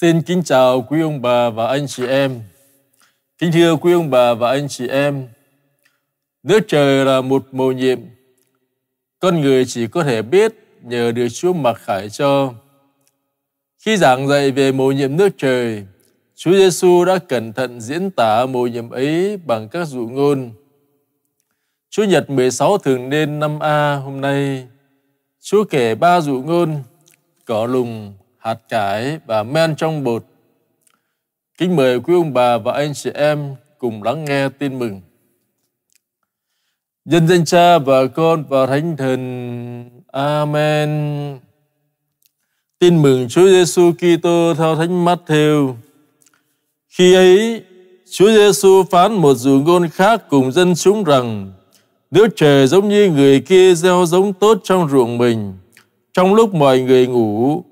Xin kính chào quý ông bà và anh chị em. Kính thưa quý ông bà và anh chị em, nước trời là một mầu nhiệm. Con người chỉ có thể biết nhờ được Chúa mặc khải cho. Khi giảng dạy về mầu nhiệm nước trời, Chúa Giêsu đã cẩn thận diễn tả mầu nhiệm ấy bằng các dụ ngôn. Chúa Nhật 16 thường niên năm A hôm nay, Chúa kể ba dụ ngôn, cỏ lùng, hạt cải và men trong bột. Kính mời quý ông bà và anh chị em cùng lắng nghe tin mừng. dân danh cha và con và thánh thần. Amen. Tin mừng Chúa Giêsu Kitô theo Thánh Matthew. Khi ấy, Chúa Giêsu phán một dụ ngôn khác cùng dân chúng rằng: Nước trời giống như người kia gieo giống tốt trong ruộng mình. Trong lúc mọi người ngủ,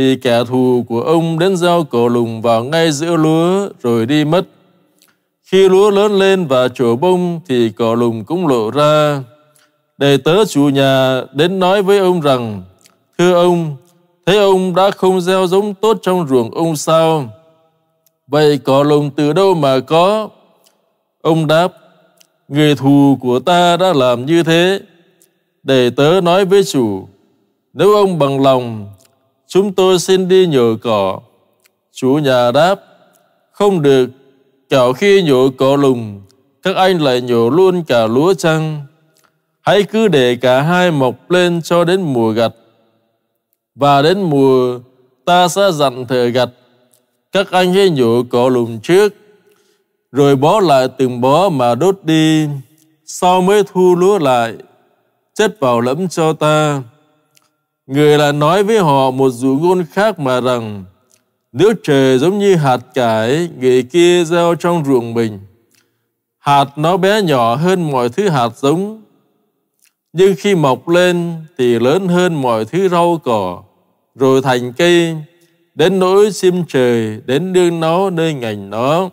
thì kẻ thù của ông đến gieo cổ lùng vào ngay giữa lúa rồi đi mất. Khi lúa lớn lên và trổ bông thì cỏ lùng cũng lộ ra. Đầy tớ chủ nhà đến nói với ông rằng, Thưa ông, thế ông đã không gieo giống tốt trong ruộng ông sao? Vậy cỏ lùng từ đâu mà có? Ông đáp, Người thù của ta đã làm như thế. Đầy tớ nói với chủ, Nếu ông bằng lòng chúng tôi xin đi nhổ cỏ. Chủ nhà đáp, không được, kẻo khi nhổ cỏ lùng, các anh lại nhổ luôn cả lúa chăng? Hãy cứ để cả hai mọc lên cho đến mùa gặt. Và đến mùa, ta sẽ dặn thợ gặt. Các anh hãy nhổ cỏ lùng trước, rồi bó lại từng bó mà đốt đi, sau mới thu lúa lại, chất vào lẫm cho ta. Người là nói với họ một dụ ngôn khác mà rằng Nếu trời giống như hạt cải người kia gieo trong ruộng mình Hạt nó bé nhỏ hơn mọi thứ hạt giống Nhưng khi mọc lên thì lớn hơn mọi thứ rau cỏ Rồi thành cây Đến nỗi sim trời đến đương nó nơi ngành nó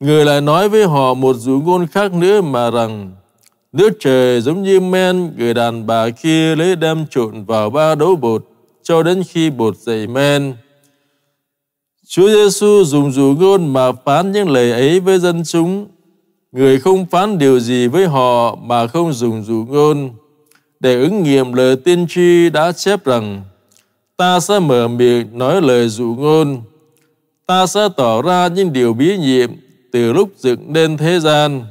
Người lại nói với họ một dụ ngôn khác nữa mà rằng Nước trời giống như men người đàn bà kia lấy đem trộn vào ba đấu bột cho đến khi bột dậy men. Chúa Giêsu dùng dù ngôn mà phán những lời ấy với dân chúng. Người không phán điều gì với họ mà không dùng dù ngôn. Để ứng nghiệm lời tiên tri đã chép rằng ta sẽ mở miệng nói lời dụ ngôn. Ta sẽ tỏ ra những điều bí nhiệm từ lúc dựng nên thế gian.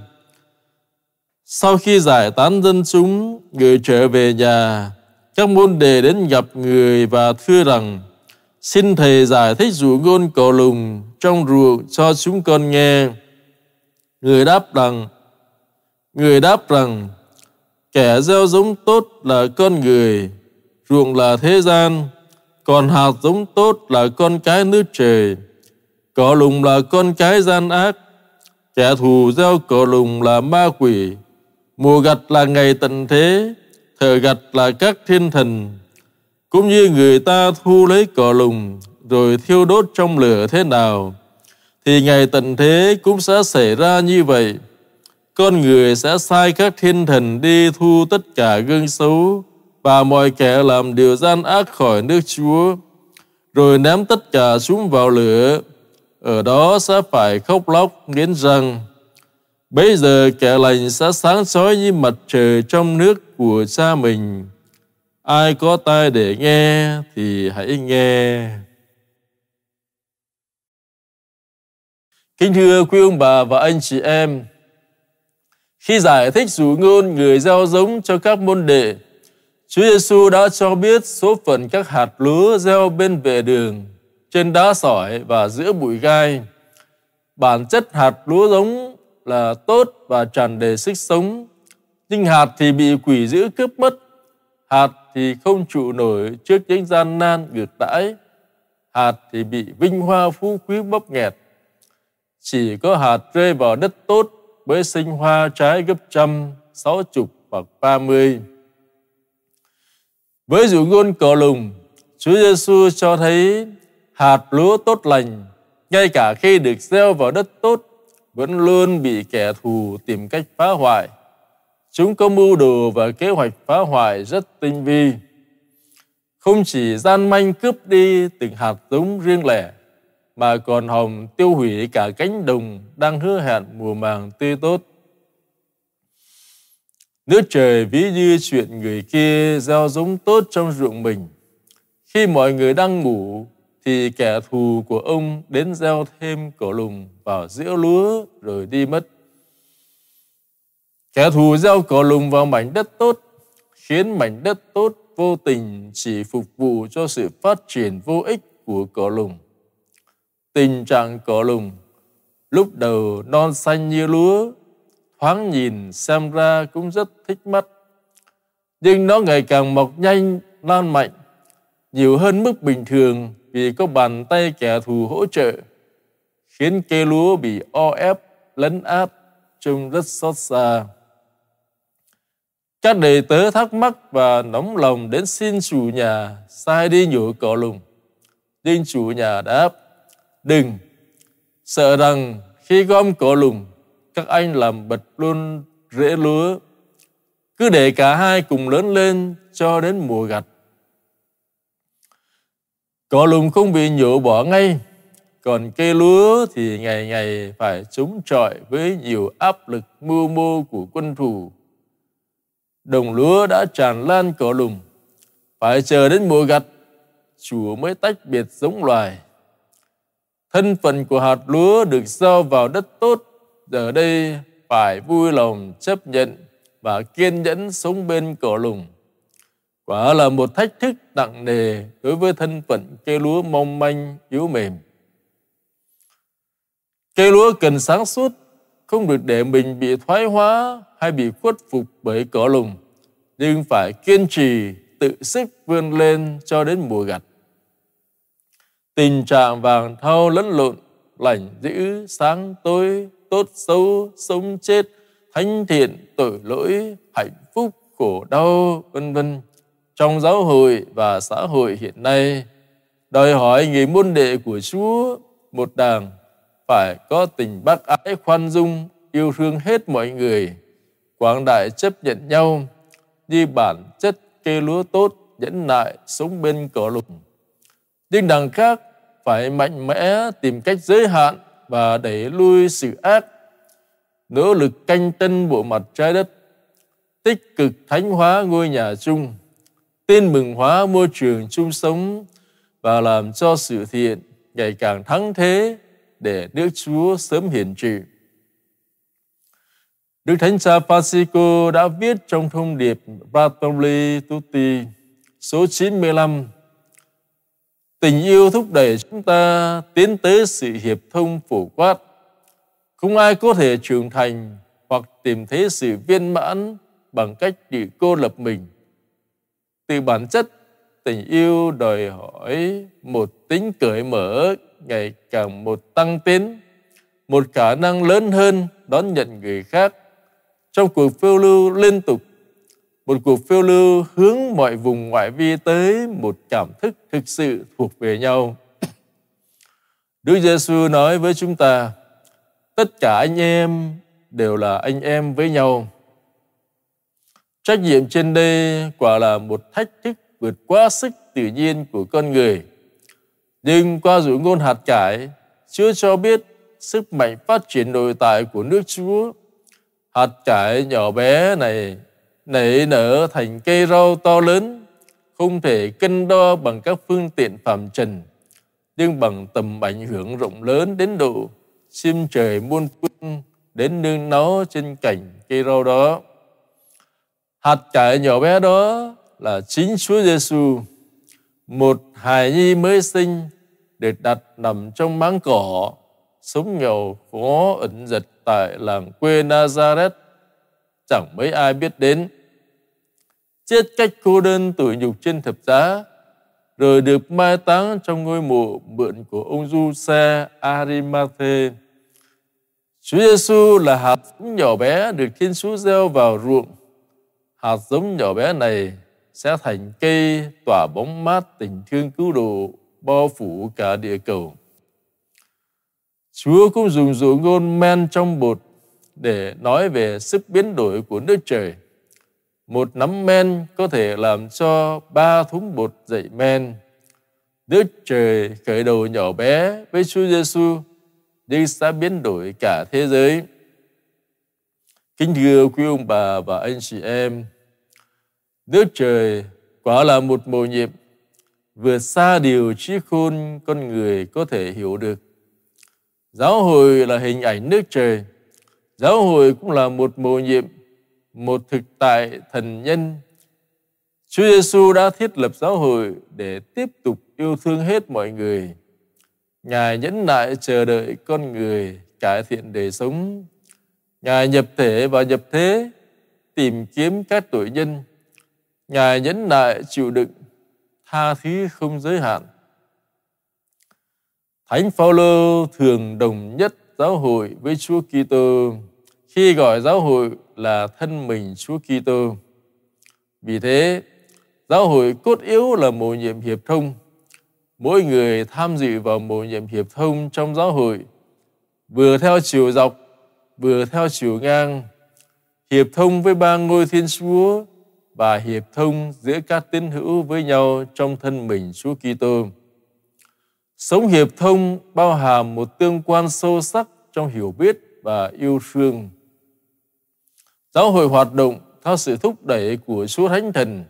Sau khi giải tán dân chúng, người trở về nhà, các môn đề đến gặp người và thưa rằng, xin thầy giải thích dụ ngôn cầu lùng trong ruộng cho chúng con nghe. Người đáp rằng, người đáp rằng, kẻ gieo giống tốt là con người, ruộng là thế gian, còn hạt giống tốt là con cái nước trời, cỏ lùng là con cái gian ác, kẻ thù gieo cỏ lùng là ma quỷ, Mùa gạch là ngày tận thế, thợ gạch là các thiên thần. Cũng như người ta thu lấy cỏ lùng rồi thiêu đốt trong lửa thế nào, thì ngày tận thế cũng sẽ xảy ra như vậy. Con người sẽ sai các thiên thần đi thu tất cả gương xấu và mọi kẻ làm điều gian ác khỏi nước Chúa, rồi ném tất cả xuống vào lửa. Ở đó sẽ phải khóc lóc, nghiến răng. Bây giờ kẻ lành sẽ sáng sói như mặt trời trong nước của cha mình. Ai có tai để nghe thì hãy nghe. Kính thưa quý ông bà và anh chị em, khi giải thích dụ ngôn người gieo giống cho các môn đệ, Chúa Giêsu đã cho biết số phận các hạt lúa gieo bên vệ đường, trên đá sỏi và giữa bụi gai. Bản chất hạt lúa giống là tốt và tràn đầy sức sống. Nhưng hạt thì bị quỷ dữ cướp mất. Hạt thì không trụ nổi trước những gian nan ngược đãi. Hạt thì bị vinh hoa phú quý bóp nghẹt. Chỉ có hạt rơi vào đất tốt mới sinh hoa trái gấp trăm, sáu chục hoặc ba mươi. Với dụ ngôn cờ lùng, Chúa Giêsu cho thấy hạt lúa tốt lành, ngay cả khi được gieo vào đất tốt vẫn luôn bị kẻ thù tìm cách phá hoại. Chúng có mưu đồ và kế hoạch phá hoại rất tinh vi. Không chỉ gian manh cướp đi từng hạt giống riêng lẻ, mà còn hồng tiêu hủy cả cánh đồng đang hứa hẹn mùa màng tươi tốt. Nước trời ví như chuyện người kia gieo giống tốt trong ruộng mình. Khi mọi người đang ngủ, thì kẻ thù của ông đến gieo thêm cổ lùng vào giữa lúa rồi đi mất. Kẻ thù gieo cổ lùng vào mảnh đất tốt, khiến mảnh đất tốt vô tình chỉ phục vụ cho sự phát triển vô ích của cỏ lùng. Tình trạng cỏ lùng lúc đầu non xanh như lúa, thoáng nhìn xem ra cũng rất thích mắt. Nhưng nó ngày càng mọc nhanh, lan mạnh, nhiều hơn mức bình thường vì có bàn tay kẻ thù hỗ trợ, khiến cây lúa bị o ép, lấn áp, trông rất xót xa. Các đệ tớ thắc mắc và nóng lòng đến xin chủ nhà sai đi nhổ cỏ lùng. Nhưng chủ nhà đáp, đừng, sợ rằng khi gom cỏ lùng, các anh làm bật luôn rễ lúa. Cứ để cả hai cùng lớn lên cho đến mùa gặt. Cỏ lùm không bị nhổ bỏ ngay, còn cây lúa thì ngày ngày phải chống chọi với nhiều áp lực mưu mô của quân thù. Đồng lúa đã tràn lan cỏ lùm, phải chờ đến mùa gặt, Chúa mới tách biệt giống loài. Thân phần của hạt lúa được gieo vào đất tốt, giờ đây phải vui lòng chấp nhận và kiên nhẫn sống bên cỏ lùng quả là một thách thức nặng nề đối với thân phận cây lúa mong manh yếu mềm cây lúa cần sáng suốt không được để mình bị thoái hóa hay bị khuất phục bởi cỏ lùng nhưng phải kiên trì tự sức vươn lên cho đến mùa gặt tình trạng vàng thau lẫn lộn lành dữ sáng tối tốt xấu sống chết thánh thiện tội lỗi hạnh phúc khổ đau vân vân trong giáo hội và xã hội hiện nay đòi hỏi người môn đệ của Chúa một đảng phải có tình bác ái khoan dung yêu thương hết mọi người quảng đại chấp nhận nhau như bản chất cây lúa tốt nhẫn nại sống bên cỏ lùng nhưng đằng khác phải mạnh mẽ tìm cách giới hạn và đẩy lui sự ác nỗ lực canh tân bộ mặt trái đất tích cực thánh hóa ngôi nhà chung Tin mừng hóa môi trường chung sống và làm cho sự thiện ngày càng thắng thế để Đức Chúa sớm hiển trị. Đức Thánh Cha Pasico đã viết trong thông điệp Bartoli Tutti số 95 Tình yêu thúc đẩy chúng ta tiến tới sự hiệp thông phổ quát. Không ai có thể trưởng thành hoặc tìm thấy sự viên mãn bằng cách bị cô lập mình từ bản chất tình yêu đòi hỏi một tính cởi mở ngày càng một tăng tiến một khả năng lớn hơn đón nhận người khác trong cuộc phiêu lưu liên tục một cuộc phiêu lưu hướng mọi vùng ngoại vi tới một cảm thức thực sự thuộc về nhau đức giêsu nói với chúng ta tất cả anh em đều là anh em với nhau Trách nhiệm trên đây quả là một thách thức vượt quá sức tự nhiên của con người. Nhưng qua dụ ngôn hạt cải, Chúa cho biết sức mạnh phát triển nội tại của nước Chúa. Hạt cải nhỏ bé này nảy nở thành cây rau to lớn, không thể cân đo bằng các phương tiện phàm trần, nhưng bằng tầm ảnh hưởng rộng lớn đến độ chim trời muôn phương đến nương nó trên cảnh cây rau đó. Hạt cải nhỏ bé đó là chính Chúa Giêsu, một hài nhi mới sinh được đặt nằm trong máng cỏ, sống nghèo khó ẩn giật tại làng quê Nazareth, chẳng mấy ai biết đến. Chết cách cô đơn tủi nhục trên thập giá, rồi được mai táng trong ngôi mộ mượn của ông du xe Arimathe. Chúa Giêsu là hạt nhỏ bé được Thiên Chúa gieo vào ruộng hạt giống nhỏ bé này sẽ thành cây tỏa bóng mát tình thương cứu độ bao phủ cả địa cầu. Chúa cũng dùng rượu ngôn men trong bột để nói về sức biến đổi của nước trời. Một nắm men có thể làm cho ba thúng bột dậy men. Nước trời khởi đầu nhỏ bé với Chúa Giêsu nhưng sẽ biến đổi cả thế giới. Kính thưa quý ông bà và anh chị em, Đức trời quả là một mầu nhiệm vượt xa điều trí khôn con người có thể hiểu được. Giáo hội là hình ảnh nước trời. Giáo hội cũng là một mầu nhiệm, một thực tại thần nhân. Chúa Giêsu đã thiết lập giáo hội để tiếp tục yêu thương hết mọi người. Ngài nhẫn nại chờ đợi con người cải thiện đời sống Ngài nhập thể và nhập thế tìm kiếm các tội nhân. Ngài nhẫn nại chịu đựng, tha thứ không giới hạn. Thánh Phaolô thường đồng nhất giáo hội với Chúa Kitô khi gọi giáo hội là thân mình Chúa Kitô. Vì thế, giáo hội cốt yếu là mầu nhiệm hiệp thông. Mỗi người tham dự vào mầu nhiệm hiệp thông trong giáo hội vừa theo chiều dọc vừa theo chiều ngang, hiệp thông với ba ngôi Thiên Chúa và hiệp thông giữa các tín hữu với nhau trong thân mình Chúa Kitô. Sống hiệp thông bao hàm một tương quan sâu sắc trong hiểu biết và yêu thương. Giáo hội hoạt động theo sự thúc đẩy của Chúa Thánh Thần,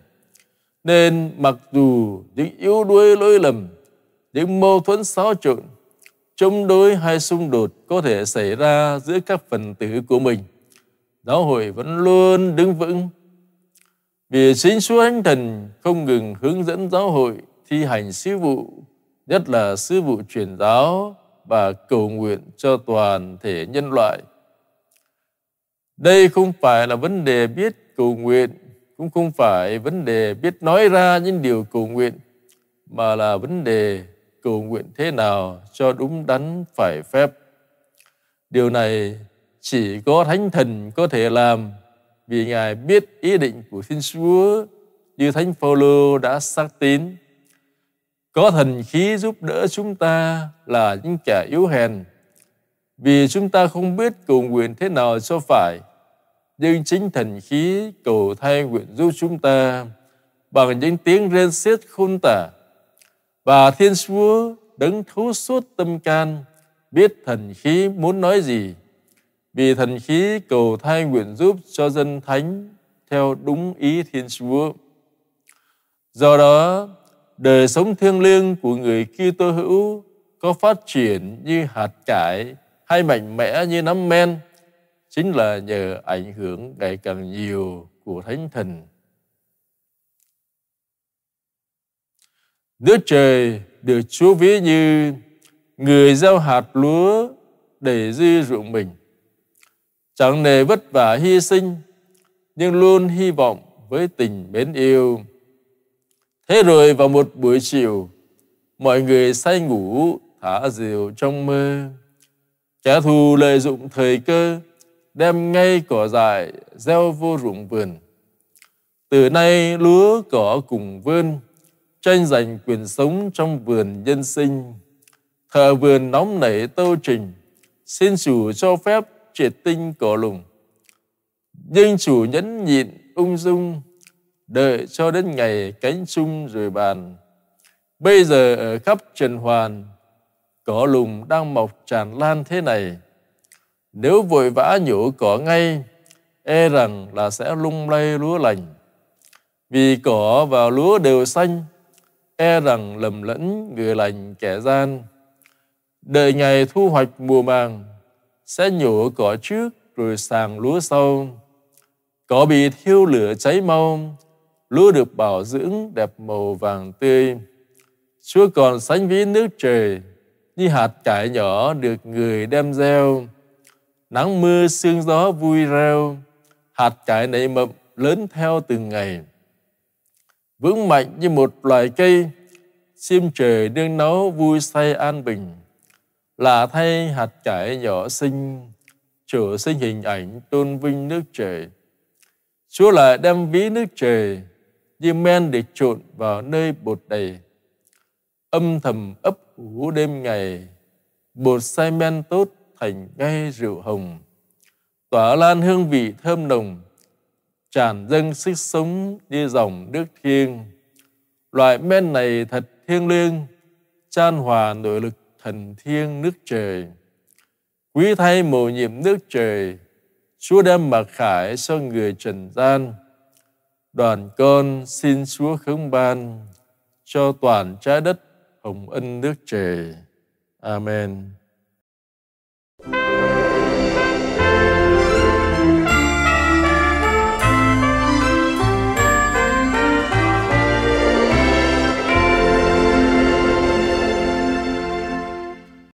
nên mặc dù những yếu đuối lỗi lầm, những mâu thuẫn xáo trộn chống đối hay xung đột có thể xảy ra giữa các phần tử của mình. Giáo hội vẫn luôn đứng vững vì chính Chúa Thánh Thần không ngừng hướng dẫn giáo hội thi hành sứ vụ, nhất là sứ vụ truyền giáo và cầu nguyện cho toàn thể nhân loại. Đây không phải là vấn đề biết cầu nguyện, cũng không phải vấn đề biết nói ra những điều cầu nguyện, mà là vấn đề cầu nguyện thế nào cho đúng đắn phải phép. Điều này chỉ có Thánh Thần có thể làm vì Ngài biết ý định của Thiên Chúa như Thánh Phaolô đã xác tín. Có thần khí giúp đỡ chúng ta là những kẻ yếu hèn vì chúng ta không biết cầu nguyện thế nào cho phải nhưng chính thần khí cầu thay nguyện giúp chúng ta bằng những tiếng rên xiết khôn tả và Thiên Chúa đứng thấu suốt tâm can, biết thần khí muốn nói gì. Vì thần khí cầu thai nguyện giúp cho dân thánh theo đúng ý Thiên Chúa. Do đó, đời sống thiêng liêng của người Kitô hữu có phát triển như hạt cải hay mạnh mẽ như nấm men chính là nhờ ảnh hưởng ngày càng nhiều của Thánh Thần Đức trời được Chúa ví như người gieo hạt lúa để dư ruộng mình. Chẳng nề vất vả hy sinh, nhưng luôn hy vọng với tình mến yêu. Thế rồi vào một buổi chiều, mọi người say ngủ thả diều trong mơ. Kẻ thù lợi dụng thời cơ, đem ngay cỏ dại gieo vô ruộng vườn. Từ nay lúa cỏ cùng vươn, tranh giành quyền sống trong vườn nhân sinh. Thợ vườn nóng nảy tâu trình, xin chủ cho phép triệt tinh cổ lùng. Nhưng chủ nhẫn nhịn ung dung, đợi cho đến ngày cánh chung rồi bàn. Bây giờ ở khắp trần hoàn, cỏ lùng đang mọc tràn lan thế này. Nếu vội vã nhổ cỏ ngay, e rằng là sẽ lung lay lúa lành. Vì cỏ và lúa đều xanh, e rằng lầm lẫn người lành kẻ gian. Đợi ngày thu hoạch mùa màng, sẽ nhổ cỏ trước rồi sàng lúa sau. Cỏ bị thiêu lửa cháy mau, lúa được bảo dưỡng đẹp màu vàng tươi. Chúa còn sánh ví nước trời, như hạt cải nhỏ được người đem gieo. Nắng mưa sương gió vui reo, hạt cải nảy mập lớn theo từng ngày vững mạnh như một loài cây xiêm trời đương nấu vui say an bình là thay hạt cải nhỏ xinh trở sinh hình ảnh tôn vinh nước trời chúa lại đem ví nước trời như men để trộn vào nơi bột đầy âm thầm ấp ủ đêm ngày bột say men tốt thành ngay rượu hồng tỏa lan hương vị thơm nồng tràn dâng sức sống như dòng nước thiên Loại men này thật thiêng liêng, chan hòa nội lực thần thiên nước trời. Quý thay mầu nhiệm nước trời, Chúa đem mặc khải cho người trần gian. Đoàn con xin Chúa khống ban cho toàn trái đất hồng ân nước trời. Amen.